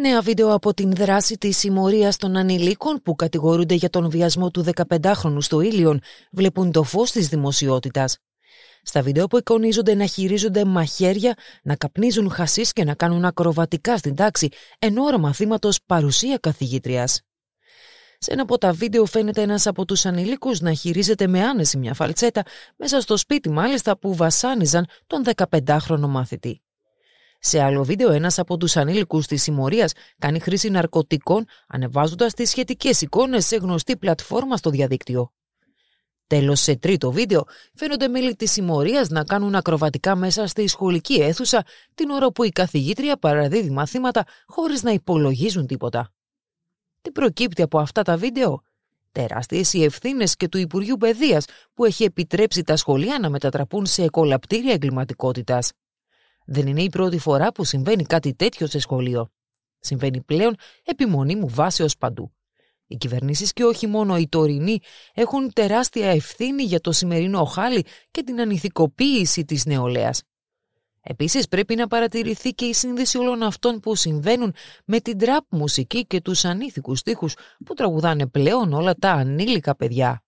Νέα βίντεο από την δράση της συμμορίας των ανηλίκων που κατηγορούνται για τον βιασμό του 15χρονου στο Ήλιον βλέπουν το φως της δημοσιότητας. Στα βίντεο που εικονίζονται να χειρίζονται μαχαίρια, να καπνίζουν χασίς και να κάνουν ακροβατικά στην τάξη, ενώ ώρα μαθήματο παρουσία καθηγήτριας. Σε ένα από τα βίντεο φαίνεται ένας από τους ανηλίκους να χειρίζεται με άνεση μια φαλτσέτα μέσα στο σπίτι μάλιστα που βασάνιζαν τον 15χρονο μαθητή. Σε άλλο βίντεο, ένας από τους ανήλικους της συμμορίας κάνει χρήση ναρκωτικών, ανεβάζοντας τις σχετικές εικόνες σε γνωστή πλατφόρμα στο διαδίκτυο. Τέλος, σε τρίτο βίντεο, φαίνονται μέλη της συμμορίας να κάνουν ακροβατικά μέσα στη σχολική αίθουσα την ώρα που η καθηγήτρια παραδίδει μαθήματα χωρίς να υπολογίζουν τίποτα. Τι προκύπτει από αυτά τα βίντεο, Τεράστιες οι ευθύνες και του Υπουργείου Παιδείας που έχει επιτρέψει τα σχολεία να μετατραπούν σε εκολαπτήρια εγκληματικότητας. Δεν είναι η πρώτη φορά που συμβαίνει κάτι τέτοιο σε σχολείο. Συμβαίνει πλέον επιμονή μου ως παντού. Οι κυβερνήσεις και όχι μόνο οι τωρινοί έχουν τεράστια ευθύνη για το σημερινό χάλι και την ανηθικοποίηση της νεολαίας. Επίσης πρέπει να παρατηρηθεί και η σύνδεση όλων αυτών που συμβαίνουν με την τραπ μουσική και τους ανήθικους στίχους που τραγουδάνε πλέον όλα τα ανήλικα παιδιά.